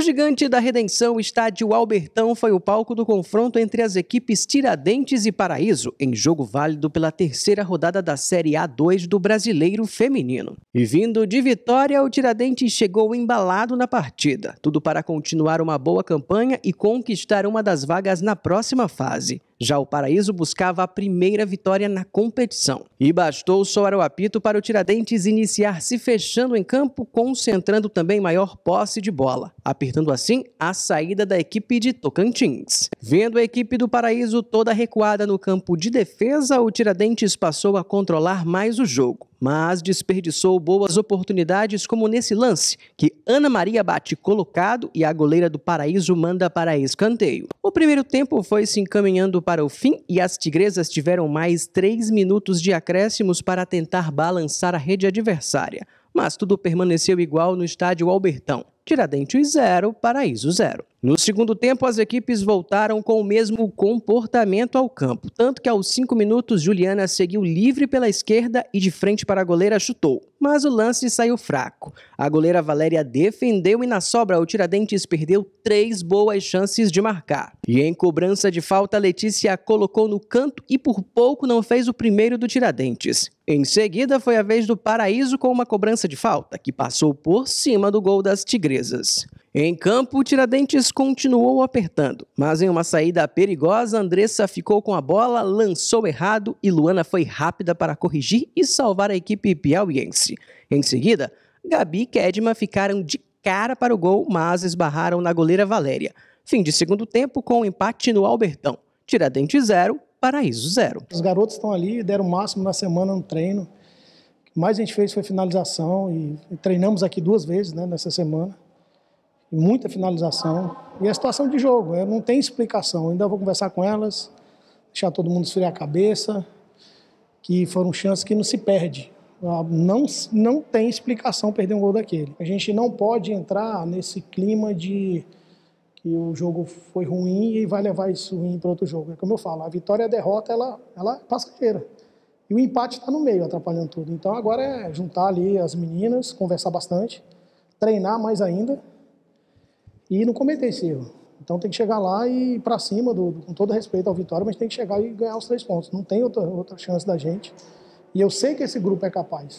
O gigante da redenção, estádio Albertão, foi o palco do confronto entre as equipes Tiradentes e Paraíso, em jogo válido pela terceira rodada da Série A2 do Brasileiro Feminino. E vindo de vitória, o Tiradentes chegou embalado na partida, tudo para continuar uma boa campanha e conquistar uma das vagas na próxima fase. Já o Paraíso buscava a primeira vitória na competição. E bastou soar o apito para o Tiradentes iniciar se fechando em campo, concentrando também maior posse de bola, apertando assim a saída da equipe de Tocantins. Vendo a equipe do Paraíso toda recuada no campo de defesa, o Tiradentes passou a controlar mais o jogo mas desperdiçou boas oportunidades, como nesse lance, que Ana Maria bate colocado e a goleira do Paraíso manda para escanteio. O primeiro tempo foi se encaminhando para o fim e as tigresas tiveram mais três minutos de acréscimos para tentar balançar a rede adversária, mas tudo permaneceu igual no estádio Albertão. Tiradentes 0, Paraíso 0. No segundo tempo, as equipes voltaram com o mesmo comportamento ao campo, tanto que aos 5 minutos Juliana seguiu livre pela esquerda e de frente para a goleira chutou, mas o lance saiu fraco. A goleira Valéria defendeu e na sobra o Tiradentes perdeu três boas chances de marcar. E em cobrança de falta, Letícia colocou no canto e por pouco não fez o primeiro do Tiradentes. Em seguida, foi a vez do Paraíso com uma cobrança de falta, que passou por cima do gol das Tigres surpresas. Em campo, Tiradentes continuou apertando, mas em uma saída perigosa, Andressa ficou com a bola, lançou errado e Luana foi rápida para corrigir e salvar a equipe piauiense. Em seguida, Gabi e Kedma ficaram de cara para o gol, mas esbarraram na goleira Valéria. Fim de segundo tempo com um empate no Albertão. Tiradentes 0, Paraíso 0. Os garotos estão ali, deram o máximo na semana no treino mais a gente fez foi finalização e, e treinamos aqui duas vezes né, nessa semana. Muita finalização. E a situação de jogo, não tem explicação. Ainda vou conversar com elas, deixar todo mundo esfriar a cabeça, que foram chances que não se perde. Ah, não, não tem explicação perder um gol daquele. A gente não pode entrar nesse clima de que o jogo foi ruim e vai levar isso ruim para outro jogo. É como eu falo, a vitória e a derrota, ela, ela é passageira. E o empate está no meio, atrapalhando tudo. Então agora é juntar ali as meninas, conversar bastante, treinar mais ainda e não cometer esse erro. Então tem que chegar lá e ir para cima, do, do, com todo respeito ao Vitória, mas tem que chegar e ganhar os três pontos. Não tem outra, outra chance da gente. E eu sei que esse grupo é capaz.